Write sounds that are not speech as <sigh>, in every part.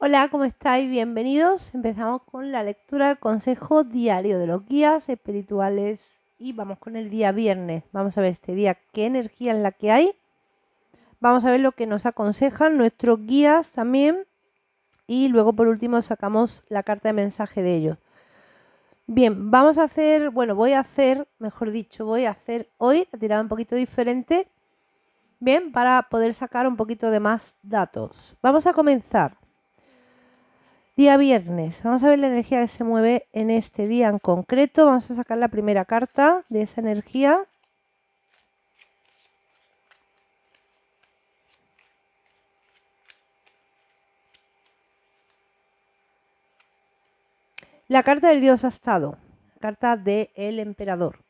Hola, ¿cómo estáis? Bienvenidos. Empezamos con la lectura del consejo diario de los guías espirituales y vamos con el día viernes. Vamos a ver este día qué energía es la que hay. Vamos a ver lo que nos aconsejan nuestros guías también y luego por último sacamos la carta de mensaje de ellos. Bien, vamos a hacer, bueno, voy a hacer, mejor dicho, voy a hacer hoy la tirada un poquito diferente. Bien, para poder sacar un poquito de más datos. Vamos a comenzar Día viernes, vamos a ver la energía que se mueve en este día en concreto. Vamos a sacar la primera carta de esa energía. La carta del dios astado, carta del emperador.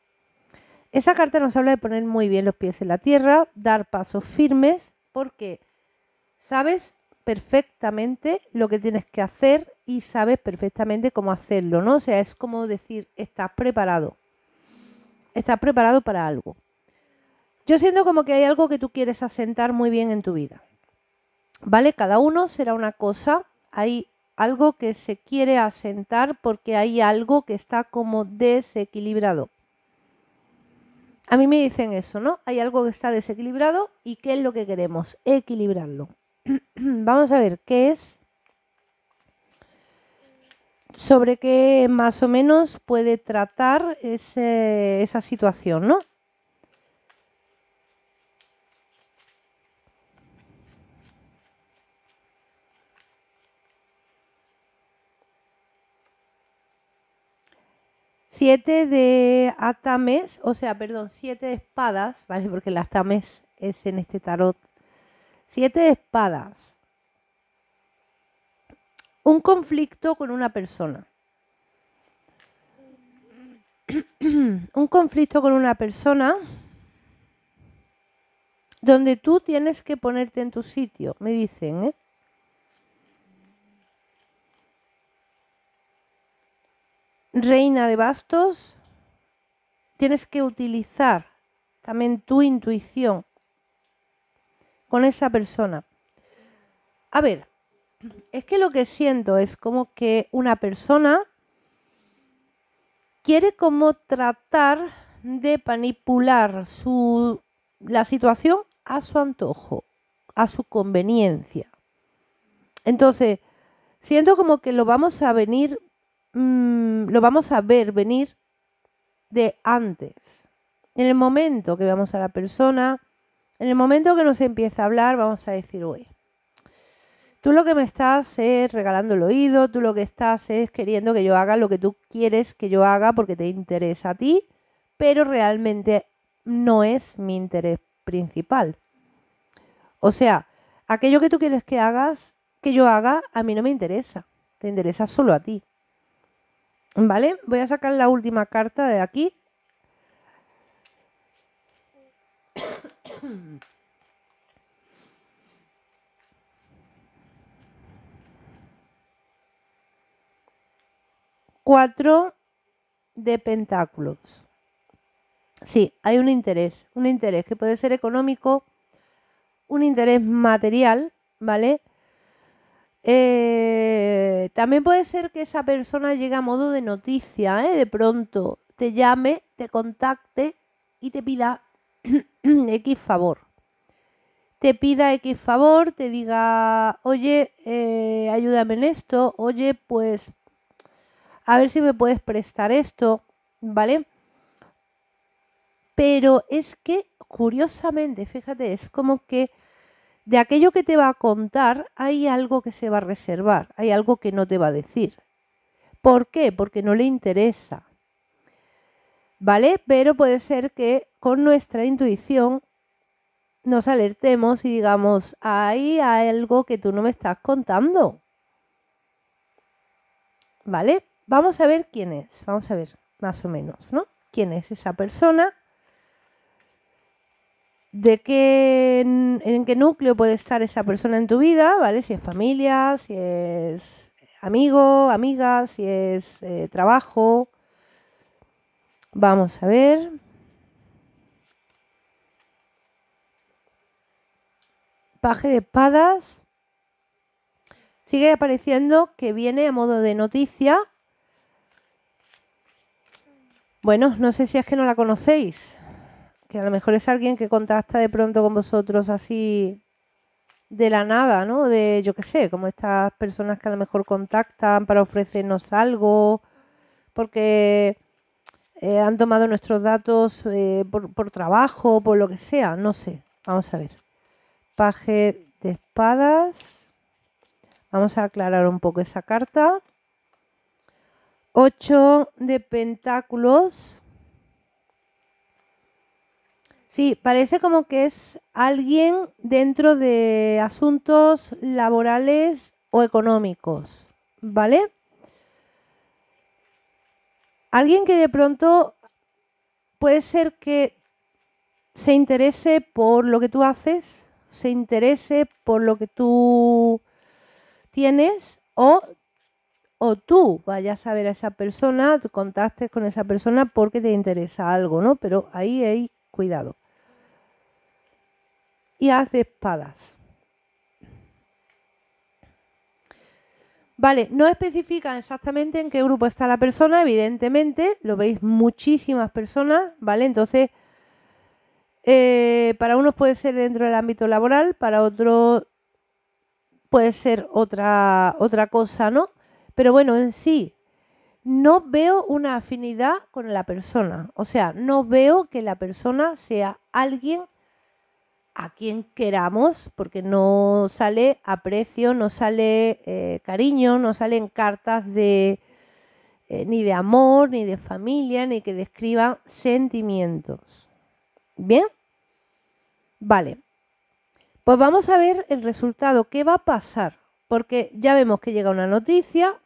Esa carta nos habla de poner muy bien los pies en la tierra, dar pasos firmes, porque, ¿sabes? perfectamente lo que tienes que hacer y sabes perfectamente cómo hacerlo, ¿no? O sea, es como decir, estás preparado. Estás preparado para algo. Yo siento como que hay algo que tú quieres asentar muy bien en tu vida. ¿Vale? Cada uno será una cosa. Hay algo que se quiere asentar porque hay algo que está como desequilibrado. A mí me dicen eso, ¿no? Hay algo que está desequilibrado y ¿qué es lo que queremos? Equilibrarlo. <clears throat> Vamos a ver qué es, sobre qué más o menos puede tratar esa situación, ¿no? Siete de atames, o sea, perdón, siete de espadas, <laughs> ¿vale? Porque el atames es en este tarot Siete de espadas. Un conflicto con una persona. <clears throat> un conflicto con una persona donde tú tienes que ponerte en tu sitio, me dicen, ¿eh? Reina de bastos, tienes que utilizar también tu intuición con esa persona. A ver, es que lo que siento es como que una persona quiere como tratar de manipular su, la situación a su antojo, a su conveniencia. Entonces, siento como que lo vamos a venir, mm, lo vamos a ver venir de antes. En el momento que vamos a la persona, en el momento que nos empieza a hablar, vamos a decir, uy, tú lo que me estás es regalando el oído, tú lo que estás es queriendo que yo haga lo que tú quieres que yo haga porque te interesa a ti, pero realmente no es mi interés principal. O sea, aquello que tú quieres que hagas, que yo haga, a mí no me interesa. Te interesa solo a ti. ¿Vale? Voy a sacar la última carta de aquí Cuatro de pentáculos. Sí, hay un interés, un interés que puede ser económico, un interés material, ¿vale? Eh, también puede ser que esa persona llegue a modo de noticia, ¿eh? de pronto te llame, te contacte y te pida <clears throat> X favor. Te pida X favor, te diga, oye, eh, ayúdame en esto, oye, pues, a ver si me puedes prestar esto, ¿vale? Pero es que, curiosamente, fíjate, es como que de aquello que te va a contar hay algo que se va a reservar, hay algo que no te va a decir. ¿Por qué? Porque no le interesa. ¿Vale? Pero puede ser que con nuestra intuición nos alertemos y digamos, hay algo que tú no me estás contando. ¿Vale? Vamos a ver quién es, vamos a ver más o menos, ¿no? ¿Quién es esa persona? ¿De qué, en, qué núcleo puede estar esa persona en tu vida? ¿Vale? Si es familia, si es amigo, amiga, si es eh, trabajo. Vamos a ver. Paje de espadas. Sigue apareciendo que viene a modo de noticia. Bueno, no sé si es que no la conocéis. Que a lo mejor es alguien que contacta de pronto con vosotros así de la nada, ¿no? De, yo qué sé, como estas personas que a lo mejor contactan para ofrecernos algo, porque eh, han tomado nuestros datos eh, por, por trabajo, por lo que sea, no sé. Vamos a ver. Paje de espadas. Vamos a aclarar un poco esa carta. 8 de pentáculos. Sí, parece como que es alguien dentro de asuntos laborales o económicos, ¿vale? Alguien que de pronto puede ser que se interese por lo que tú haces, se interese por lo que tú tienes o, o tú vayas a ver a esa persona, contactes con esa persona porque te interesa algo, ¿no? Pero ahí hay cuidado. Y haz espadas. Vale, no especifica exactamente en qué grupo está la persona, evidentemente, lo veis muchísimas personas, ¿vale? Entonces, eh, para unos puede ser dentro del ámbito laboral, para otros puede ser otra, otra cosa, ¿no? Pero bueno, en sí, no veo una afinidad con la persona. O sea, no veo que la persona sea alguien a quien queramos, porque no sale aprecio, no sale eh, cariño, no salen cartas de eh, ni de amor, ni de familia, ni que describan sentimientos. ¿Bien? Vale. Pues vamos a ver el resultado. ¿Qué va a pasar? Porque ya vemos que llega una noticia,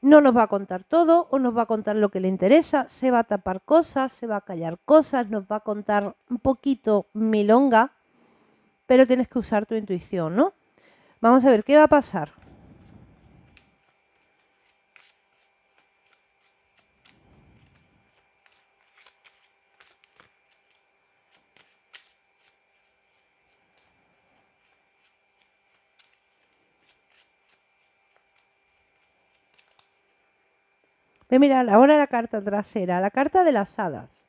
no nos va a contar todo o nos va a contar lo que le interesa, se va a tapar cosas, se va a callar cosas, nos va a contar un poquito milonga, pero tienes que usar tu intuición, ¿no? Vamos a ver qué va a pasar. mirar ahora la carta trasera, la carta de las hadas.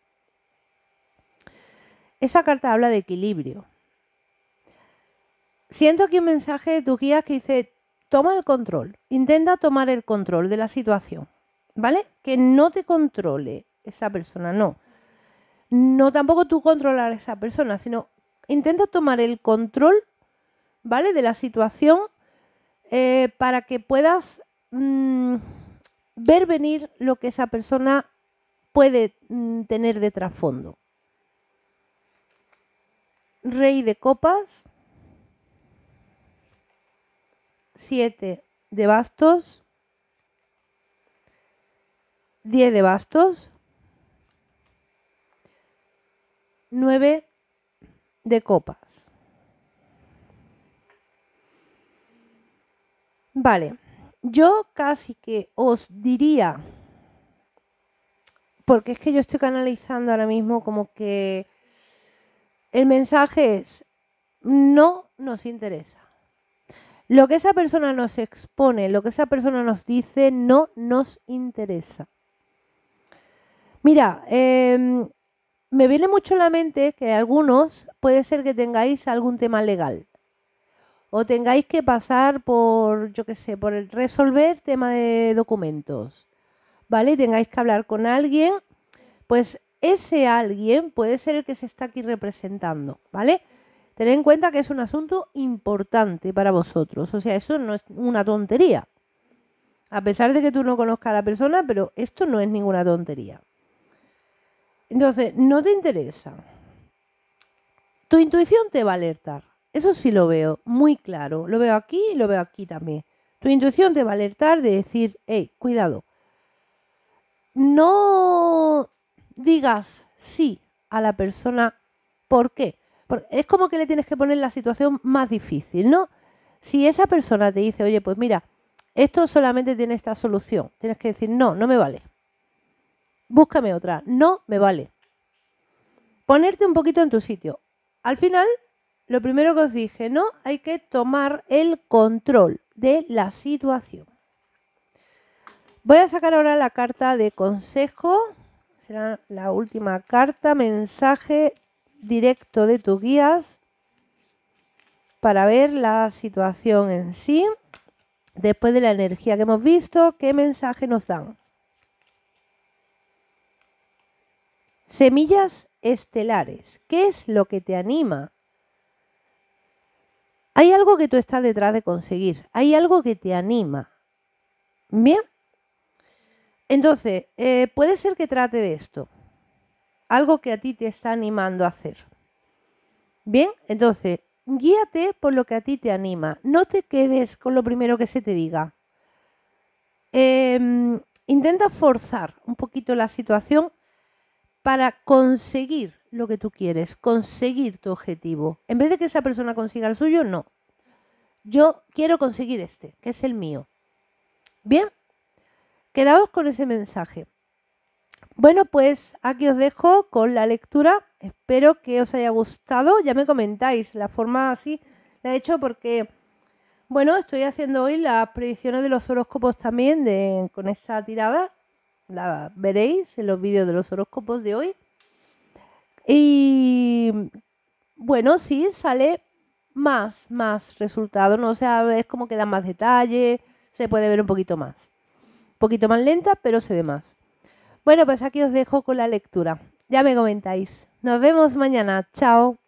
Esa carta habla de equilibrio. Siento aquí un mensaje de tu guía que dice, toma el control, intenta tomar el control de la situación, ¿vale? Que no te controle esa persona, no. No tampoco tú controlar a esa persona, sino intenta tomar el control, ¿vale? De la situación eh, para que puedas... Mm, ver venir lo que esa persona puede mm, tener de trasfondo. Rey de copas. Siete de bastos. Diez de bastos. Nueve de copas. Vale yo casi que os diría, porque es que yo estoy canalizando ahora mismo como que el mensaje es, no nos interesa. Lo que esa persona nos expone, lo que esa persona nos dice, no nos interesa. Mira, em, me viene mucho a la mente que algunos puede ser que tengáis algún tema legal o tengáis que pasar por, yo qué sé, por el resolver tema de documentos, ¿vale? tengáis que hablar con alguien, pues ese alguien puede ser el que se está aquí representando, ¿vale? Tened en cuenta que es un asunto importante para vosotros, o sea, eso no es una tontería. A pesar de que tú no conozcas a la persona, pero esto no es ninguna tontería. Entonces, no te interesa. Tu intuición te va a alertar. Eso sí lo veo muy claro. Lo veo aquí y lo veo aquí también. Tu intuición te va a alertar de decir, hey, cuidado. No digas sí a la persona. ¿Por qué? es como que le tienes que poner la situación más difícil, ¿no? Si esa persona te dice, oye, pues mira, esto solamente tiene esta solución, tienes que decir, no, no me vale. Búscame otra, no me vale. Ponerte un poquito en tu sitio. Al final lo primero que os dije, ¿no? Hay que tomar el control de la situación. Voy a sacar ahora la carta de consejo. Será la última carta, mensaje directo de tus guías para ver la situación en sí. Después de la energía que hemos visto, ¿qué mensaje nos dan? Semillas estelares. ¿Qué es lo que te anima hay algo que tú estás detrás de conseguir, hay algo que te anima. Bien. Entonces, eh, puede ser que trate de esto, algo que a ti te está animando a hacer. Bien, entonces, guíate por lo que a ti te anima, no te quedes con lo primero que se te diga. Em, intenta forzar un poquito la situación para conseguir lo que tú quieres, conseguir tu objetivo. En vez de que esa persona consiga el suyo, no. Yo quiero conseguir este, que es el mío. Bien, quedaos con ese mensaje. Bueno, pues aquí os dejo con la lectura. Espero que os haya gustado. Ya me comentáis la forma así. La he hecho porque, bueno, estoy haciendo hoy las predicciones de los horóscopos también de, con esa tirada. La veréis en los vídeos de los horóscopos de hoy. Y bueno, sí, sale más, más resultado, ¿no? O sea, es como que más detalle, se puede ver un poquito más. Un poquito más lenta, pero se ve más. Bueno, pues aquí os dejo con la lectura. Ya me comentáis. Nos vemos mañana. Chao.